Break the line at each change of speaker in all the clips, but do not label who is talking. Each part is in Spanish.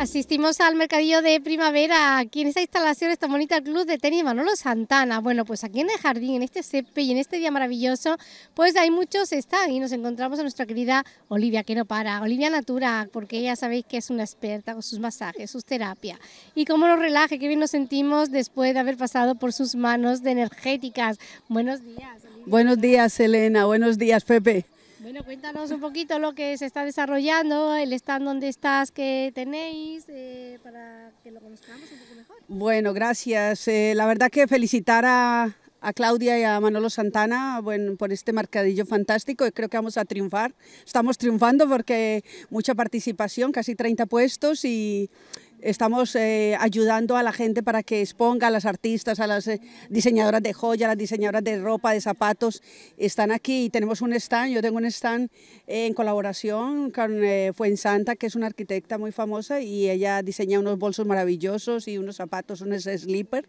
Asistimos al mercadillo de primavera. Aquí en esta instalación esta bonita club de tenis Manolo Santana. Bueno, pues aquí en el jardín, en este sepe y en este día maravilloso, pues hay muchos están y nos encontramos a nuestra querida Olivia, que no para. Olivia Natura, porque ella sabéis que es una experta con sus masajes, sus terapias. Y cómo nos relaje, qué bien nos sentimos después de haber pasado por sus manos de energéticas. Buenos días.
Buenos días, Elena. Buenos días, Pepe.
Bueno, cuéntanos un poquito lo que se está desarrollando, el stand donde estás que tenéis, eh, para que
lo conozcamos un poco mejor. Bueno, gracias. Eh, la verdad que felicitar a, Claudia y a Manolo Santana bueno, por este mercadillo fantástico creo que vamos a triunfar. Estamos triunfando porque mucha participación, casi 30 puestos y Estamos eh, ayudando a la gente para que exponga a las artistas, a las eh, diseñadoras de joyas, a las diseñadoras de ropa, de zapatos. Están aquí y tenemos un stand, yo tengo un stand eh, en colaboración con Fuensanta, que es una arquitecta muy famosa y ella diseña unos bolsos maravillosos y unos zapatos, unos slipper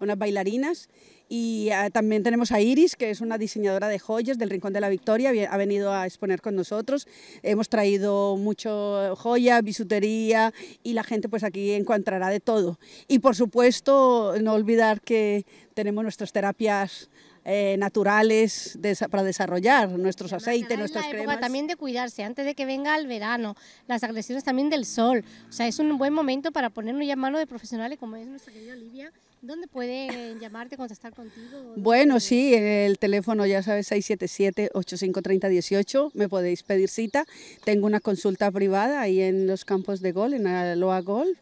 unas bailarinas. Y ah, también tenemos a Iris, que es una diseñadora de joyas del Rincón de la Victoria, ha venido a exponer con nosotros. Hemos traído mucho joya, bisutería y la gente pues aquí encontrará de todo. Y por supuesto, no olvidar que tenemos nuestras terapias eh, naturales para desarrollar nuestros aceites, nuestras la también
de cuidarse antes de que venga el verano, las agresiones también del sol. O sea, es un buen momento para ponernos ya en manos de profesionales como es nuestra querida Olivia ¿Dónde pueden llamarte, contestar contigo?
Bueno, sí, el teléfono ya sabes, 677-8530-18. Me podéis pedir cita. Tengo una consulta privada ahí en los campos de gol, en Aloa Golf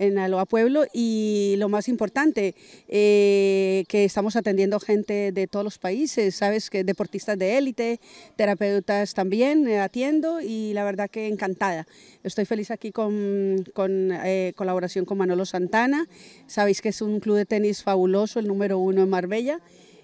en Aloa Pueblo y lo más importante, eh, que estamos atendiendo gente de todos los países, sabes que deportistas de élite, terapeutas también eh, atiendo y la verdad que encantada. Estoy feliz aquí con, eh, colaboración con Manolo Santana, sabéis que es un club de tenis fabuloso, el número uno en Marbella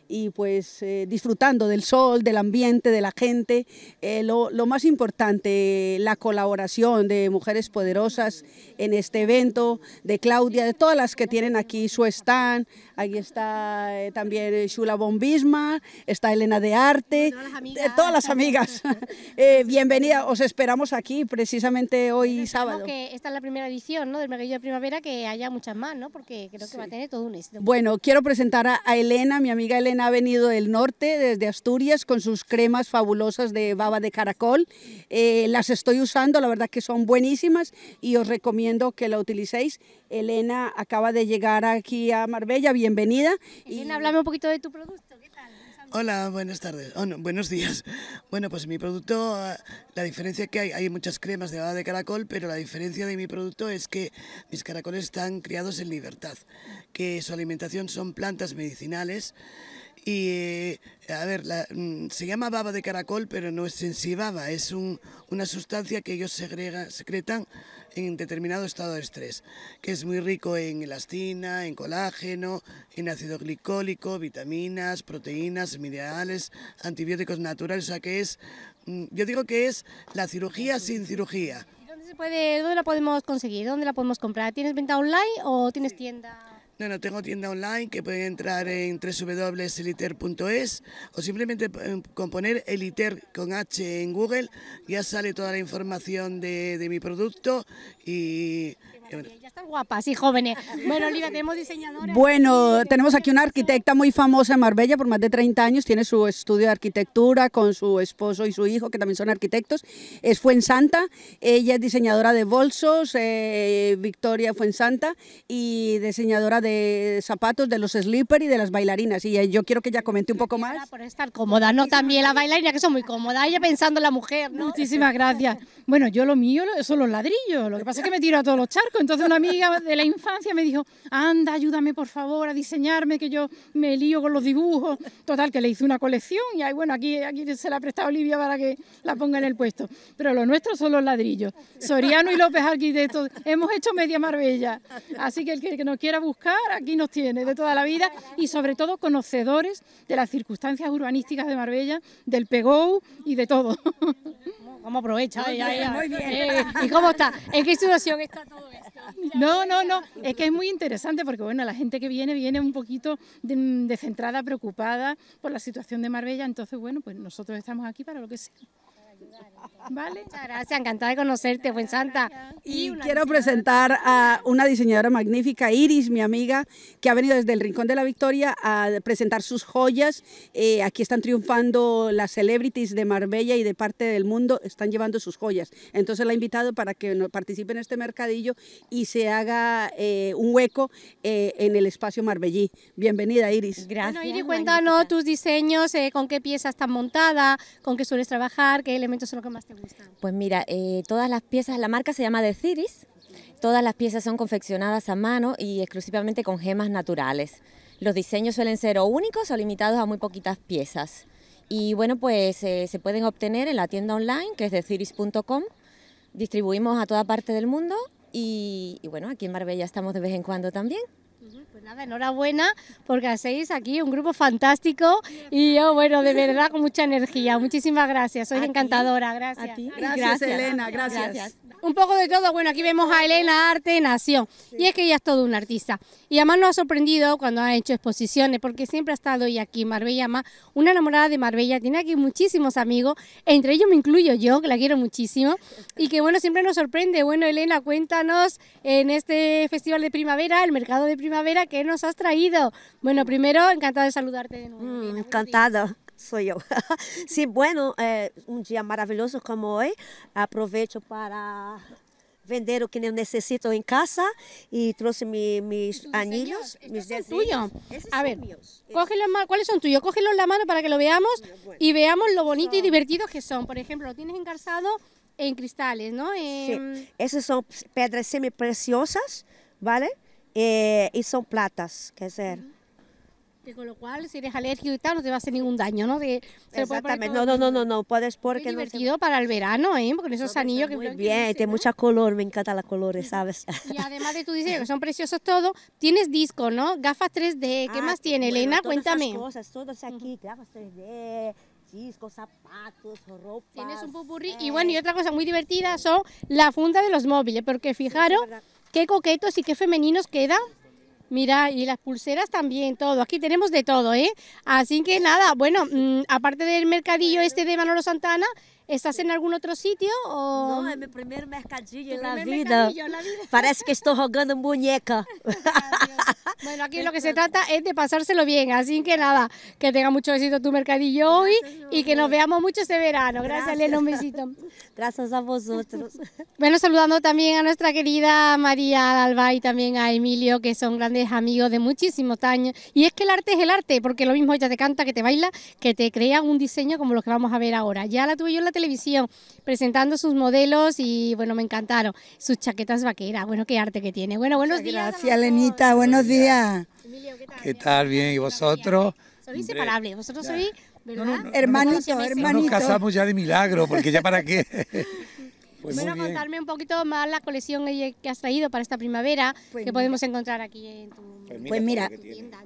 y pues eh, disfrutando del sol, del ambiente, de la gente. Eh, lo, lo, más importante, la colaboración de Mujeres Poderosas en este evento, de Claudia, de todas las que tienen aquí su stand. Aquí está eh, también Shula Bombisma, está Elena de Arte, todas las amigas. Todas las amigas. bienvenida, os esperamos aquí precisamente hoy sábado.
Que esta es la primera edición ¿no? del Mercadillo de Primavera, que haya muchas más, ¿no? porque creo que va a tener todo un éxito. Bueno,
quiero presentar a Elena, mi amiga Elena ha venido del norte, desde Asturias, con sus cremas fabulosas de baba de caracol. Eh, las estoy usando, la verdad que son buenísimas y os recomiendo que la utilicéis. Elena acaba de llegar aquí a Marbella, bienvenida. Elena, y... háblame un poquito de tu producto.
Hola, buenas tardes. Oh, buenos días. Bueno, pues mi producto, eh, la diferencia que hay, hay muchas cremas de baba de caracol, pero la diferencia de mi producto es que mis caracoles están criados en libertad, que su alimentación son plantas medicinales y eh, a ver, mm, se llama baba de caracol, pero no es en sí baba, es una sustancia que ellos secretan en determinado estado de estrés, que es muy rico en elastina, en colágeno, en ácido glicólico, vitaminas, proteínas, minerales, antibióticos naturales, o sea que es, mm, yo digo que es la cirugía sin cirugía.
dónde, puede, dónde la podemos conseguir? ¿Dónde la podemos comprar? ¿Tienes venta online o tienes tienda?
no, tengo tienda online que pueden entrar en www.eliter.es o simplemente eh, componer poner Eliter con H en Google, ya sale toda la información de mi producto y
ya están
guapas y jóvenes.
Bueno,
Olivia,
tenemos diseñadora.
Bueno, tenemos aquí una arquitecta muy famosa en Marbella por más de 30 años. Tiene su estudio de arquitectura con su esposo y su hijo, que también son arquitectos. Es Fuensanta. Ella es diseñadora de bolsos, eh, Victoria Fuensanta, y diseñadora de zapatos, de los slippers y de las bailarinas. Y eh, yo quiero que ella comente un poco más. Por
estar cómoda, no también la bailarina, que son muy cómodas. Ella pensando
en la mujer, Muchísimas gracias. Bueno,
yo lo mío son los ladrillos. Lo que pasa es que me tiro a todos los charcos entonces una amiga de la infancia me dijo, anda, ayúdame por favor a diseñarme, que yo me lío con los dibujos. Total, que le hice una colección y ahí, bueno, aquí, aquí se la ha prestado Olivia para que la ponga en el puesto. Pero lo nuestro son los ladrillos. Soriano y López Arquitectos, hemos hecho media Marbella. Así que el que nos quiera buscar, aquí nos tiene de toda la vida y sobre todo conocedores de las circunstancias urbanísticas de Marbella, del Pegou y de todo. ¿Cómo aprovecha? aprovechar eh, ¿Y cómo está? ¿En qué situación está todo? No, no, no. Es que es muy interesante porque, bueno, la gente que viene, viene un poquito mm, descentrada, preocupada por la situación de
Marbella. Entonces,
bueno, pues nosotros estamos aquí para lo que sea. ¿Vale? Muchas
gracias, encantada de conocerte, buen Santa. Y, quiero presentar a una diseñadora magnífica, Iris, mi amiga, que ha venido desde el Rincón de la Victoria a presentar sus joyas. Eh, aquí están triunfando las celebrities de Marbella y de parte del mundo, están llevando sus joyas. Entonces la he invitado para que participe en este mercadillo y se haga eh, un hueco eh, en el espacio Marbellí. Bienvenida, Iris. Gracias. Bueno, Iris, cuéntanos tus diseños,
con qué piezas están montadas, con qué sueles trabajar, qué elementos es lo que más te gusta?
Pues mira, eh,
todas las piezas, la marca se llama de Ciris, todas las piezas son confeccionadas a mano y exclusivamente con gemas naturales. Los diseños suelen ser o únicos o limitados a muy poquitas piezas. Y bueno, pues eh, se pueden obtener en la tienda online, que es de Distribuimos a toda parte del mundo y, y bueno, aquí en Marbella estamos de vez en cuando también.
Nada, enhorabuena porque hacéis aquí un grupo fantástico y yo, bueno, de verdad con mucha energía. Muchísimas gracias, soy encantadora, gracias. Gracias, Elena, gracias un poco de todo. Bueno, aquí vemos a Elena Arte Nación. Y es que ella es toda una artista. Y además nos ha sorprendido cuando ha hecho exposiciones, porque siempre ha estado y aquí Marbella Una enamorada de Marbella, tiene aquí muchísimos amigos, entre ellos me incluyo yo, que la quiero muchísimo. Y que bueno, siempre nos sorprende. Bueno, Elena, cuéntanos en este festival de primavera, el mercado de primavera, ¿qué nos has traído? Bueno, primero, encantado de saludarte de nuevo.
Mm, encantado
soy yo. sí, bueno, eh, un día maravilloso como hoy. Aprovecho para vender lo que necesito en casa y trouxe mis
anillos, mis son
A ver, cógelos, ¿cuáles son tuyos? Cógelos la mano para que lo veamos y veamos lo bonito y divertido que son. Por ejemplo, lo tienes engarzado en cristales, ¿no? Sí,
esas son piedras semi preciosas, ¿vale? Eh,
y son platas, que ser con lo cual, si eres alérgico y tal, no te va a hacer ningún daño, ¿no? Exactamente, no, no, no, no, no, puedes porque... Es divertido para el verano, ¿eh? Porque esos anillos que... Muy bien, tiene mucho color, me encantan los colores, ¿sabes? Y además de tu diseño, que son preciosos todos, tienes disco, ¿no? Gafas 3D, ¿qué ah, más tiene, Elena? Cuéntame. Tienes un pupurri. Y eh. bueno, y otra cosa muy divertida son la funda de los móviles, porque fijaros qué coquetos y qué femeninos quedan Mira, y las pulseras también, todo. Aquí tenemos de todo, ¿eh? Así que nada, bueno, mm, aparte del mercadillo este de Manolo Santana, ¿estás en algún otro sitio? O... No, es mi
primer mercadillo, en, la vida.
Parece que estoy jugando muñeca.
Bueno, aquí lo que se
trata es de pasárselo bien, así que nada, que tenga mucho éxito tu mercadillo hoy y que nos veamos mucho este verano. Gracias, Gracias. un besito. Gracias a vosotros. Bueno, saludando también a nuestra querida María Alba y también a Emilio, que son grandes amigos de muchísimos años. Y es que el arte es el arte, porque lo mismo ella te canta, que te baila, que te crea un diseño como los que vamos a ver ahora. Ya la tuve yo en la televisión presentando sus modelos y bueno, me encantaron. Sus chaquetas vaqueras, bueno, qué arte que tiene. Bueno, buenos días. Gracias, Lenita, buenos días. Emilia. Emilio,
¿qué tal? ¿Qué tal? Bien, ¿y vosotros?
¿Soy inseparable? vosotros sois... No, no, no, hermanito, hermanito.
nos casamos ya de milagro, porque ya para qué.
Pues bueno, contarme un poquito más la colección que has traído para esta primavera, pues que podemos encontrar aquí en tu,
pues mira, pues mira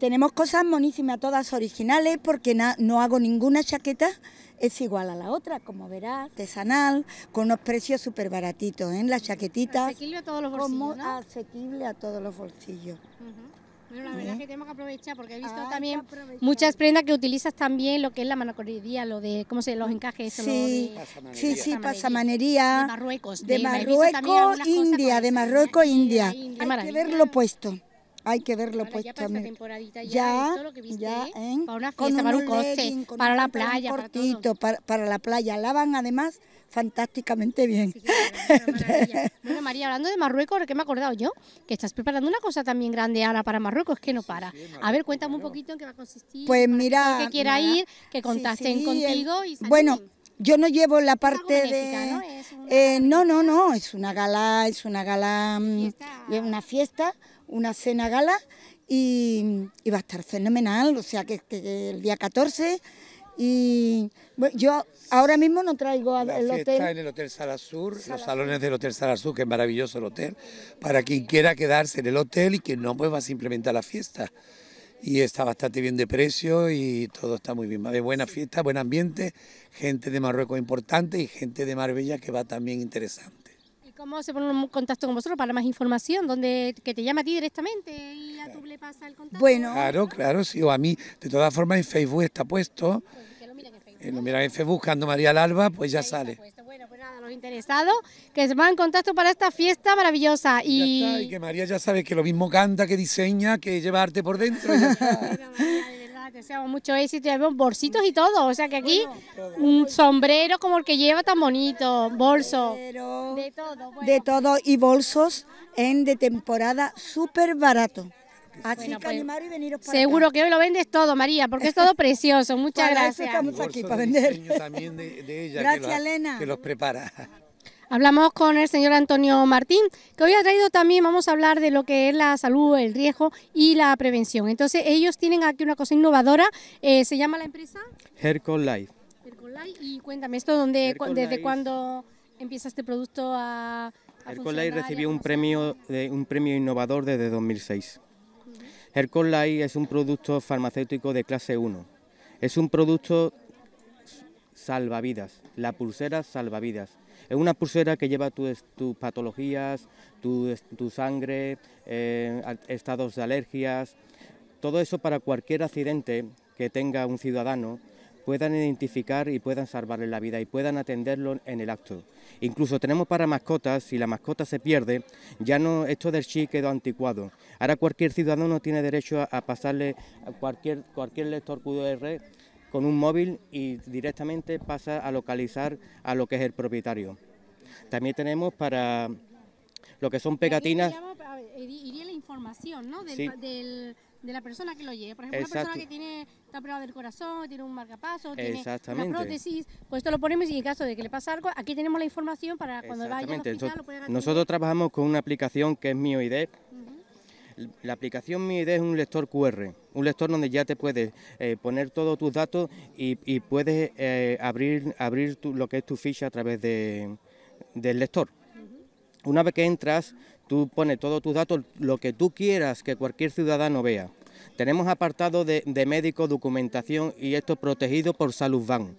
Tenemos cosas monísimas, todas originales, porque no hago ninguna chaqueta es igual a la otra, como verás, artesanal, con unos precios súper baratitos, ¿eh? en ¿eh? las chaquetitas. Asequible
a todos los bolsillos. asequible a todos
los bolsillos.
Bueno, la verdad es que tenemos que aprovechar porque he visto también muchas prendas que utilizas también lo que es la manacorería, lo de, ¿cómo se los encajes? Sí, lo de, sí, sí, pasamanería. De Marruecos. De, de Marruecos,
India, de Marruecos, India. Hay que verlo puesto. Hay que verlo puesto. pues ya también.
ya, ¿eh? para una para un coche, para la playa, para Para, la playa. Lavan además fantásticamente bien. bueno, María, hablando de Marruecos, que me he acordado yo? Que estás preparando una cosa también grande ahora para Marruecos, que no para. a ver, cuéntame un poquito en qué va a consistir. Pues mira, que quiera ir, que contacten contigo y Bueno, yo no llevo la parte de...
Eh, ¿no? no, no, es una gala, es una gala, mm, es una fiesta una cena gala y, va a estar fenomenal, o sea que, el día 14 y yo ahora mismo no traigo al la en
el Hotel Salasur, los salones del Hotel Salasur, que es maravilloso el hotel, para quien quiera quedarse en el hotel y quien no, pues va simplemente a la fiesta. Y está bastante bien de precio y todo está muy bien. buena fiesta, buen ambiente, gente de Marruecos importante y gente de Marbella que va también interesante.
¿Cómo se pone en contacto con vosotros para más información? ¿Dónde que te llama a ti directamente y a tú
le pasa el contacto? Bueno, claro, claro, sí, o a mí. De todas formas, en Facebook está puesto. Pues, que lo eh, en Facebook. buscando María Alba, pues ya sale. bueno,
pues nada, los interesados que se van en contacto para esta fiesta maravillosa. Y... Ya está, y
que María ya sabe que lo mismo canta, que diseña, que lleva arte por dentro.
te deseamos mucho éxito. Vemos bolsitos y todo. O sea que aquí un sombrero como el que lleva tan bonito, bolso. de todo. De todo y bolsos en de temporada súper barato. Así que pues, y Seguro que hoy lo vendes todo, María, porque es todo precioso. Muchas para gracias. estamos
aquí para
vender. gracias, Elena. Que los prepara.
Hablamos con el señor Antonio Martín, que hoy ha traído también, vamos a hablar de lo que es la salud, el riesgo y la prevención. Entonces, ellos tienen aquí una cosa innovadora, eh, ¿se llama la empresa?
HercoLight.
Life. y cuéntame, ¿esto dónde, desde cuándo empieza este producto a, a Hercolai recibió un
premio, un premio innovador desde 2006. Hercolai es un producto farmacéutico de clase 1. Es un producto salvavidas, la pulsera salvavidas. Es una pulsera que lleva tus, patologías, tu, sangre, eh, estados de alergias, todo eso para cualquier accidente que tenga un ciudadano puedan identificar y puedan salvarle la vida y puedan atenderlo en el acto. Incluso tenemos para mascotas, si la mascota se pierde, ya no esto del chip quedó anticuado. Ahora cualquier ciudadano tiene derecho a, pasarle a cualquier, cualquier lector QR con un móvil y directamente pasa a localizar a lo que es el propietario. También tenemos para lo que son pegatinas...
Iría la información ¿no? del, del, de la persona que lo lleve. Por ejemplo, una persona que tiene, está operada del corazón, tiene un marcapaso, tiene una prótesis, pues esto lo ponemos y en caso de que le pase algo, aquí tenemos la información para cuando vaya al hospital Nosotros,
nosotros trabajamos con una aplicación que es MioID, la aplicación Mi es un lector QR, un lector donde ya te puedes eh, poner todos tus datos y, puedes eh, abrir, abrir lo que es tu ficha a través de, del lector. Una vez que entras, tú pones todos tus datos, lo que tú quieras que cualquier ciudadano vea. Tenemos apartado de, médico, documentación y esto protegido por Salud Van,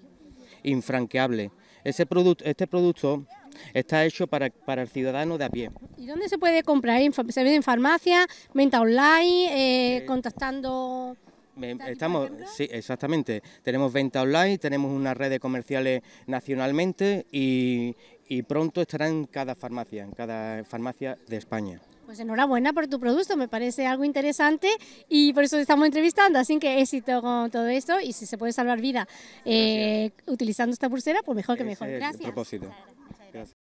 infranqueable. Ese este producto está hecho para, el ciudadano de a pie.
¿Y dónde se puede comprar? ¿Se vende en farmacia, venta online, eh, eh, contactando...?
Estamos, sí, exactamente. Tenemos venta online, tenemos una red de comerciales nacionalmente y, pronto estará en cada farmacia, en cada farmacia de España.
Pues enhorabuena por tu producto, me parece algo interesante y por eso estamos entrevistando, así que éxito con todo esto y si se puede salvar vida eh, utilizando esta pulsera, pues mejor que mejor. Gracias.
Gracias.